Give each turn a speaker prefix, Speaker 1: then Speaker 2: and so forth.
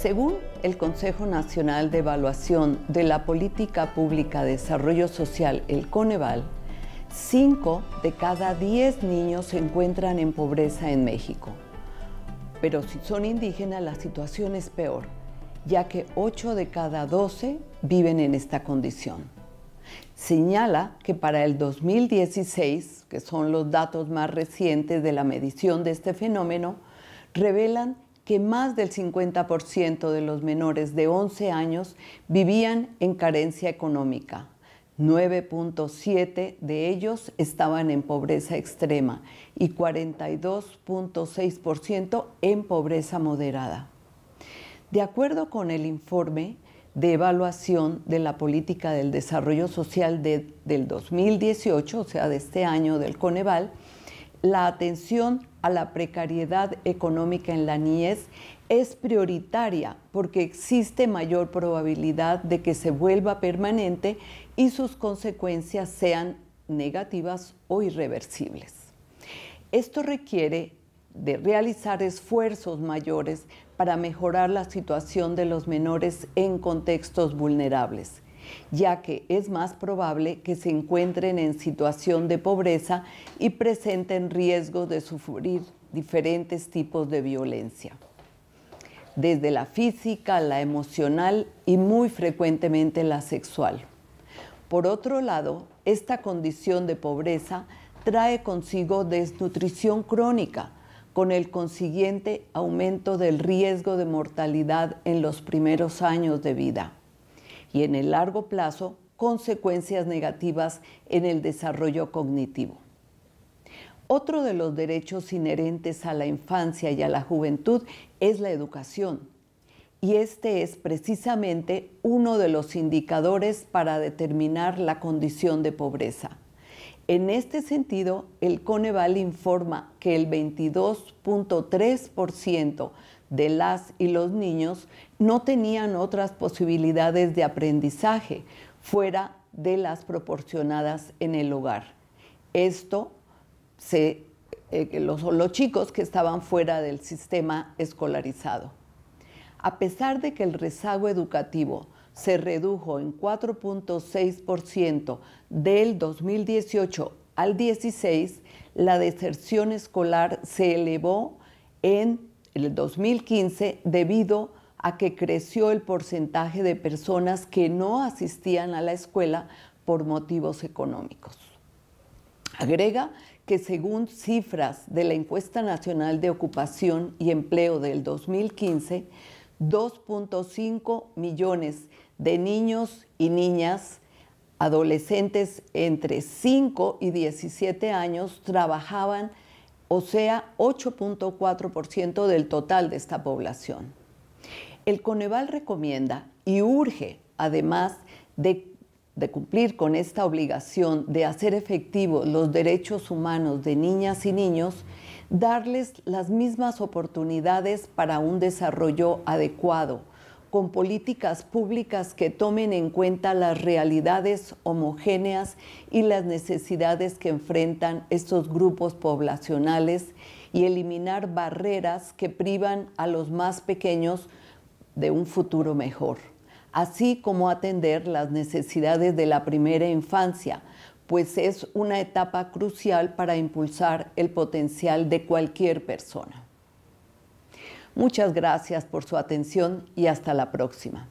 Speaker 1: Según el Consejo Nacional de Evaluación de la Política Pública de Desarrollo Social, el Coneval, 5 de cada 10 niños se encuentran en pobreza en México. Pero si son indígenas la situación es peor, ya que 8 de cada 12 viven en esta condición. Señala que para el 2016, que son los datos más recientes de la medición de este fenómeno, revelan que más del 50% de los menores de 11 años vivían en carencia económica. 9.7 de ellos estaban en pobreza extrema y 42.6% en pobreza moderada. De acuerdo con el informe de evaluación de la política del desarrollo social del 2018, o sea, de este año del Coneval, la atención a la precariedad económica en la niñez es prioritaria porque existe mayor probabilidad de que se vuelva permanente y sus consecuencias sean negativas o irreversibles. Esto requiere de realizar esfuerzos mayores para mejorar la situación de los menores en contextos vulnerables ya que es más probable que se encuentren en situación de pobreza y presenten riesgo de sufrir diferentes tipos de violencia, desde la física, la emocional y muy frecuentemente la sexual. Por otro lado, esta condición de pobreza trae consigo desnutrición crónica, con el consiguiente aumento del riesgo de mortalidad en los primeros años de vida y en el largo plazo consecuencias negativas en el desarrollo cognitivo. Otro de los derechos inherentes a la infancia y a la juventud es la educación. Y este es precisamente uno de los indicadores para determinar la condición de pobreza. En este sentido, el Coneval informa que el 22.3% de las y los niños no tenían otras posibilidades de aprendizaje fuera de las proporcionadas en el hogar. Esto se, eh, los, los chicos que estaban fuera del sistema escolarizado. A pesar de que el rezago educativo se redujo en 4.6% del 2018 al 16, la deserción escolar se elevó en el 2015 debido a que creció el porcentaje de personas que no asistían a la escuela por motivos económicos. Agrega que según cifras de la encuesta nacional de ocupación y empleo del 2015, 2.5 millones de niños y niñas, adolescentes entre 5 y 17 años, trabajaban o sea 8.4% del total de esta población. El Coneval recomienda y urge, además de, cumplir con esta obligación de hacer efectivos los derechos humanos de niñas y niños, darles las mismas oportunidades para un desarrollo adecuado, con políticas públicas que tomen en cuenta las realidades homogéneas y las necesidades que enfrentan estos grupos poblacionales y eliminar barreras que privan a los más pequeños de un futuro mejor, así como atender las necesidades de la primera infancia, pues es una etapa crucial para impulsar el potencial de cualquier persona. Muchas gracias por su atención y hasta la próxima.